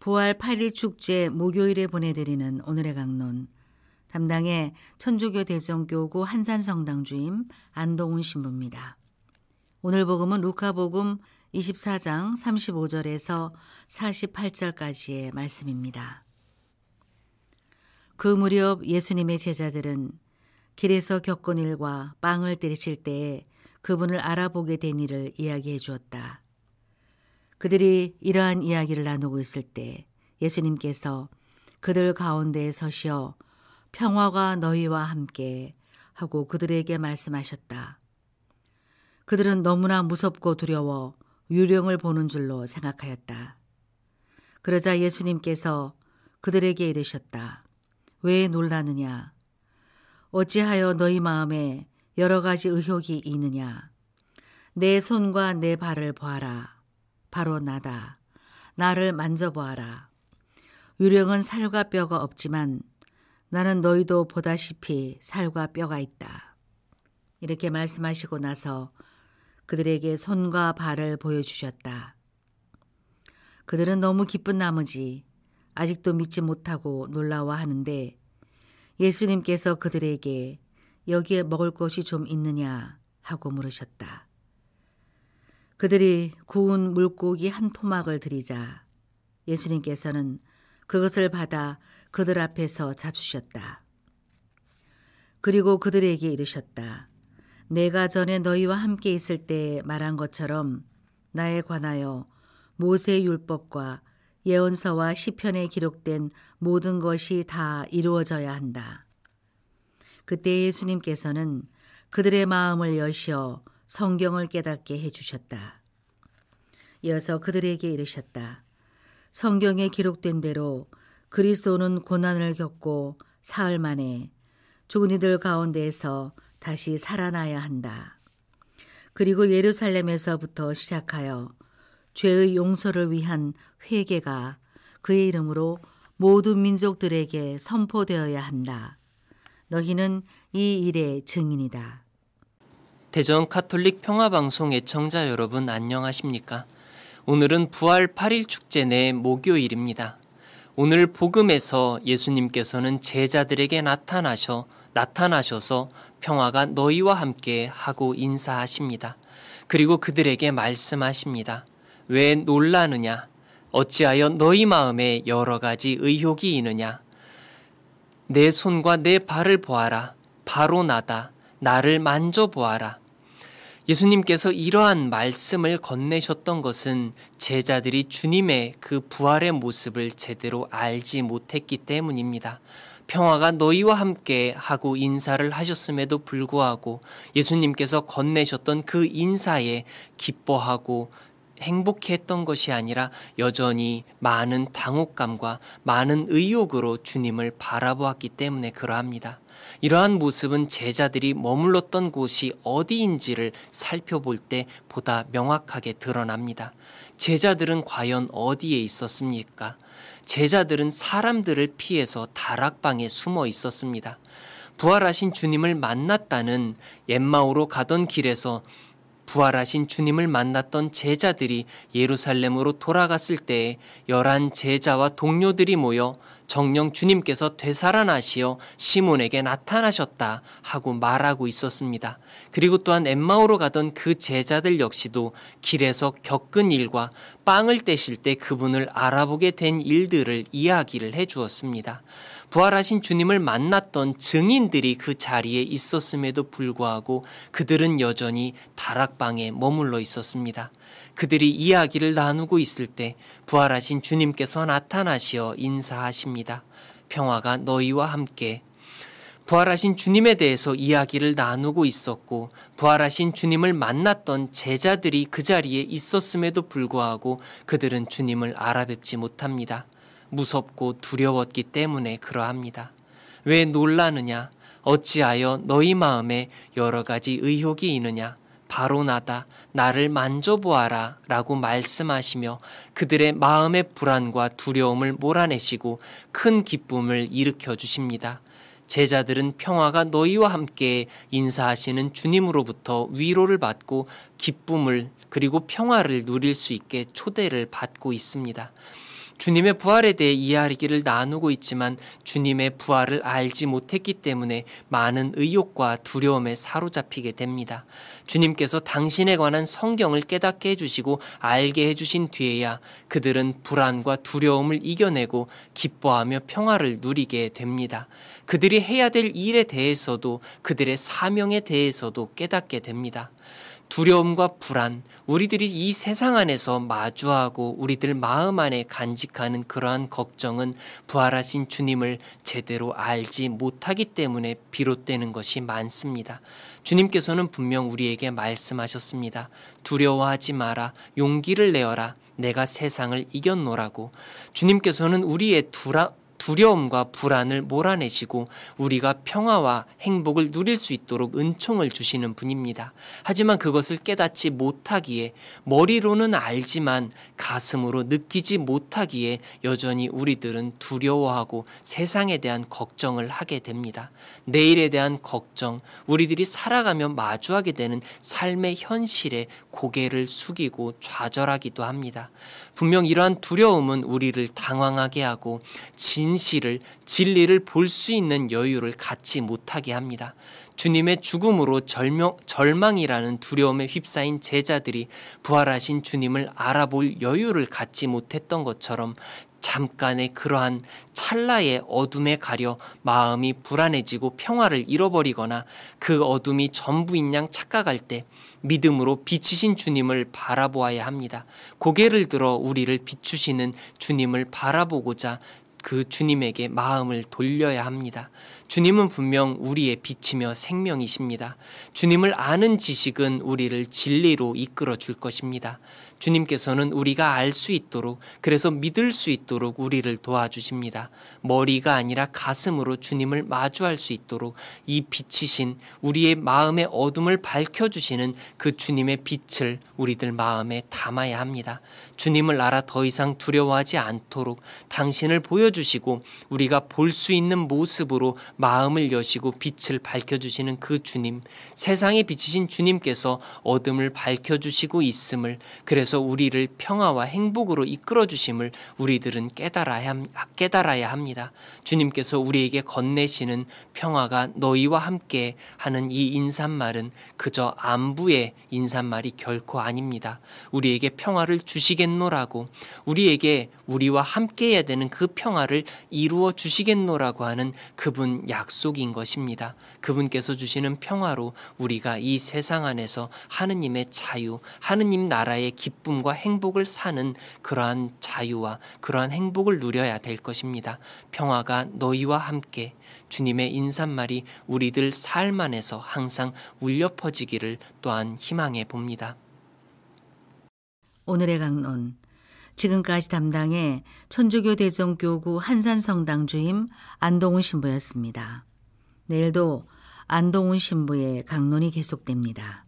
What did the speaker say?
보알 8일 축제 목요일에 보내드리는 오늘의 강론 담당의 천주교 대전교구 한산성당 주임 안동훈 신부입니다. 오늘 복음은 루카복음 24장 35절에서 48절까지의 말씀입니다. 그 무렵 예수님의 제자들은 길에서 겪은 일과 빵을 때리실 때에 그분을 알아보게 된 일을 이야기해 주었다. 그들이 이러한 이야기를 나누고 있을 때 예수님께서 그들 가운데 서시어 평화가 너희와 함께 하고 그들에게 말씀하셨다. 그들은 너무나 무섭고 두려워 유령을 보는 줄로 생각하였다. 그러자 예수님께서 그들에게 이르셨다. 왜 놀라느냐? 어찌하여 너희 마음에 여러 가지 의혹이 있느냐? 내 손과 내 발을 보아라. 바로 나다. 나를 만져보아라. 유령은 살과 뼈가 없지만 나는 너희도 보다시피 살과 뼈가 있다. 이렇게 말씀하시고 나서 그들에게 손과 발을 보여주셨다. 그들은 너무 기쁜 나머지 아직도 믿지 못하고 놀라워하는데 예수님께서 그들에게 여기에 먹을 것이 좀 있느냐 하고 물으셨다. 그들이 구운 물고기 한 토막을 드리자 예수님께서는 그것을 받아 그들 앞에서 잡수셨다. 그리고 그들에게 이르셨다. 내가 전에 너희와 함께 있을 때 말한 것처럼 나에 관하여 모세 율법과 예언서와 시편에 기록된 모든 것이 다 이루어져야 한다. 그때 예수님께서는 그들의 마음을 여시어 성경을 깨닫게 해주셨다. 이어서 그들에게 이르셨다. 성경에 기록된 대로 그리스도는 고난을 겪고 사흘 만에 죽은 이들 가운데에서 다시 살아나야 한다. 그리고 예루살렘에서부터 시작하여 죄의 용서를 위한 회개가 그의 이름으로 모든 민족들에게 선포되어야 한다. 너희는 이 일의 증인이다. 대전 카톨릭 평화방송 애청자 여러분 안녕하십니까? 오늘은 부활 8일 축제 내 목요일입니다. 오늘 복음에서 예수님께서는 제자들에게 나타나셔 나타나셔서 평화가 너희와 함께 하고 인사하십니다. 그리고 그들에게 말씀하십니다. 왜 놀라느냐? 어찌하여 너희 마음에 여러 가지 의혹이 있느냐? 내 손과 내 발을 보아라. 바로 나다. 나를 만져보아라. 예수님께서 이러한 말씀을 건네셨던 것은 제자들이 주님의 그 부활의 모습을 제대로 알지 못했기 때문입니다. 평화가 너희와 함께 하고 인사를 하셨음에도 불구하고 예수님께서 건네셨던 그 인사에 기뻐하고 행복했던 것이 아니라 여전히 많은 당혹감과 많은 의욕으로 주님을 바라보았기 때문에 그러합니다. 이러한 모습은 제자들이 머물렀던 곳이 어디인지를 살펴볼 때 보다 명확하게 드러납니다. 제자들은 과연 어디에 있었습니까? 제자들은 사람들을 피해서 다락방에 숨어 있었습니다. 부활하신 주님을 만났다는 옛마오로 가던 길에서 부활하신 주님을 만났던 제자들이 예루살렘으로 돌아갔을 때에 열한 제자와 동료들이 모여 정령 주님께서 되살아나시어 시몬에게 나타나셨다 하고 말하고 있었습니다. 그리고 또한 엠마오로 가던 그 제자들 역시도 길에서 겪은 일과 빵을 떼실 때 그분을 알아보게 된 일들을 이야기를 해 주었습니다. 부활하신 주님을 만났던 증인들이 그 자리에 있었음에도 불구하고 그들은 여전히 다락방에 머물러 있었습니다. 그들이 이야기를 나누고 있을 때 부활하신 주님께서 나타나시어 인사하십니다. 평화가 너희와 함께 부활하신 주님에 대해서 이야기를 나누고 있었고 부활하신 주님을 만났던 제자들이 그 자리에 있었음에도 불구하고 그들은 주님을 알아뵙지 못합니다. 무섭고 두려웠기 때문에 그러합니다. 왜 놀라느냐? 어찌하여 너희 마음에 여러 가지 의혹이 있느냐? 바로 나다. 나를 만져보아라. 라고 말씀하시며 그들의 마음의 불안과 두려움을 몰아내시고 큰 기쁨을 일으켜 주십니다. 제자들은 평화가 너희와 함께 인사하시는 주님으로부터 위로를 받고 기쁨을 그리고 평화를 누릴 수 있게 초대를 받고 있습니다. 주님의 부활에 대해 이야기를 나누고 있지만 주님의 부활을 알지 못했기 때문에 많은 의욕과 두려움에 사로잡히게 됩니다. 주님께서 당신에 관한 성경을 깨닫게 해주시고 알게 해주신 뒤에야 그들은 불안과 두려움을 이겨내고 기뻐하며 평화를 누리게 됩니다. 그들이 해야 될 일에 대해서도 그들의 사명에 대해서도 깨닫게 됩니다. 두려움과 불안, 우리들이 이 세상 안에서 마주하고 우리들 마음 안에 간직하는 그러한 걱정은 부활하신 주님을 제대로 알지 못하기 때문에 비롯되는 것이 많습니다. 주님께서는 분명 우리에게 말씀하셨습니다. 두려워하지 마라, 용기를 내어라, 내가 세상을 이겼노라고. 주님께서는 우리의 두라, 두려움과 불안을 몰아내시고 우리가 평화와 행복을 누릴 수 있도록 은총을 주시는 분입니다. 하지만 그것을 깨닫지 못하기에 머리로는 알지만 가슴으로 느끼지 못하기에 여전히 우리들은 두려워하고 세상에 대한 걱정을 하게 됩니다. 내일에 대한 걱정, 우리들이 살아가며 마주하게 되는 삶의 현실에 고개를 숙이고 좌절하기도 합니다. 분명 이러한 두려움은 우리를 당황하게 하고 진실을 진리를 볼 수 있는 여유를 갖지 못하게 합니다. 주님의 죽음으로 절명, 절망이라는 두려움에 휩싸인 제자들이 부활하신 주님을 알아볼 여유를 갖지 못했던 것처럼 잠깐의 그러한 찰나의 어둠에 가려 마음이 불안해지고 평화를 잃어버리거나 그 어둠이 전부인 양 착각할 때 믿음으로 비치신 주님을 바라보아야 합니다. 고개를 들어 우리를 비추시는 주님을 바라보고자 그 주님에게 마음을 돌려야 합니다. 주님은 분명 우리의 빛이며 생명이십니다. 주님을 아는 지식은 우리를 진리로 이끌어 줄 것입니다. 주님께서는 우리가 알 수 있도록 그래서 믿을 수 있도록 우리를 도와주십니다. 머리가 아니라 가슴으로 주님을 마주할 수 있도록 이 빛이신 우리의 마음의 어둠을 밝혀주시는 그 주님의 빛을 우리들 마음에 담아야 합니다. 주님을 알아 더 이상 두려워하지 않도록 당신을 보여주시고 우리가 볼 수 있는 모습으로 마음을 여시고 빛을 밝혀주시는 그 주님, 세상에 비치신 주님께서 어둠을 밝혀주시고 있음을 그래서 우리를 평화와 행복으로 이끌어주심을 우리들은 깨달아야, 깨달아야 합니다. 주님께서 우리에게 건네시는 평화가 너희와 함께 하는 이 인사말은 그저 안부의 인사말이 결코 아닙니다. 우리에게 평화를 주시겠 주시겠노라고 우리에게 우리와 함께 해야 되는 그 평화를 이루어 주시겠노라고 하는 그분 약속인 것입니다. 그분께서 주시는 평화로 우리가 이 세상 안에서 하느님의 자유, 하느님 나라의 기쁨과 행복을 사는 그러한 자유와 그러한 행복을 누려야 될 것입니다. 평화가 너희와 함께 주님의 인사말이 우리들 삶 안에서 항상 울려 퍼지기를 또한 희망해 봅니다. 오늘의 강론 지금까지 담당해 천주교 대전교구 한산성당 주임 안동훈 신부였습니다. 내일도 안동훈 신부의 강론이 계속됩니다.